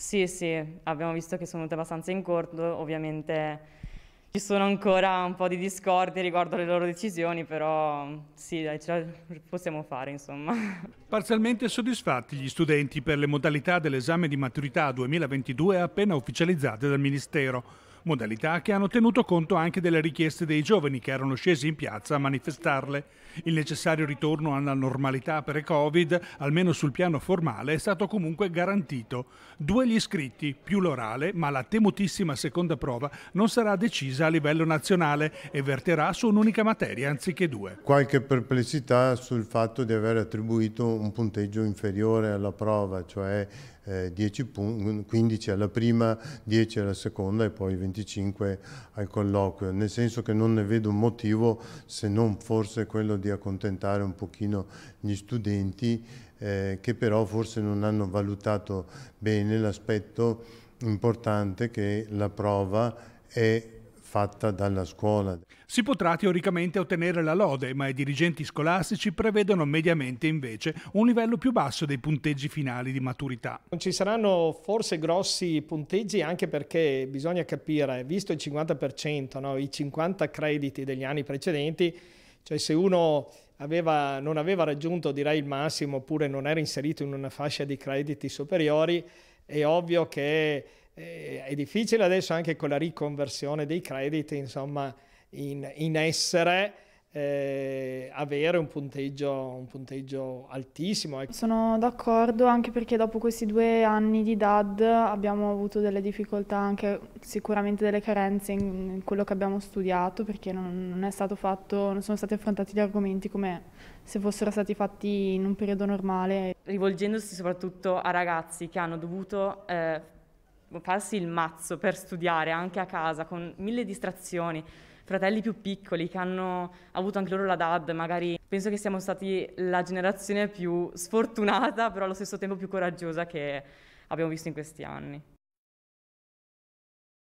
Sì, sì, abbiamo visto che sono venute abbastanza in corto, ovviamente ci sono ancora un po' di discordie riguardo alle loro decisioni, però sì, dai, ce la possiamo fare, insomma. Parzialmente soddisfatti gli studenti per le modalità dell'esame di maturità 2022 appena ufficializzate dal Ministero modalità che hanno tenuto conto anche delle richieste dei giovani che erano scesi in piazza a manifestarle. Il necessario ritorno alla normalità pre-Covid, almeno sul piano formale, è stato comunque garantito. Due gli iscritti, più l'orale, ma la temutissima seconda prova non sarà decisa a livello nazionale e verterà su un'unica materia anziché due. Qualche perplessità sul fatto di aver attribuito un punteggio inferiore alla prova, cioè eh, 15 alla prima, 10 alla seconda e poi 25 25 al colloquio, nel senso che non ne vedo un motivo se non forse quello di accontentare un pochino gli studenti eh, che però forse non hanno valutato bene l'aspetto importante che la prova è fatta dalla scuola. Si potrà teoricamente ottenere la lode, ma i dirigenti scolastici prevedono mediamente invece un livello più basso dei punteggi finali di maturità. Non ci saranno forse grossi punteggi anche perché bisogna capire, visto il 50%, no, i 50 crediti degli anni precedenti, cioè se uno aveva, non aveva raggiunto direi il massimo oppure non era inserito in una fascia di crediti superiori, è ovvio che eh, è difficile adesso anche con la riconversione dei crediti, insomma, in, in essere. Eh, avere un punteggio, un punteggio, altissimo. Ecco. Sono d'accordo anche perché dopo questi due anni di DAD abbiamo avuto delle difficoltà, anche sicuramente delle carenze in, in quello che abbiamo studiato perché non, non, è stato fatto, non sono stati affrontati gli argomenti come se fossero stati fatti in un periodo normale. Rivolgendosi soprattutto a ragazzi che hanno dovuto eh, farsi il mazzo per studiare anche a casa con mille distrazioni, fratelli più piccoli che hanno avuto anche loro la DAD, magari penso che siamo stati la generazione più sfortunata, però allo stesso tempo più coraggiosa che abbiamo visto in questi anni.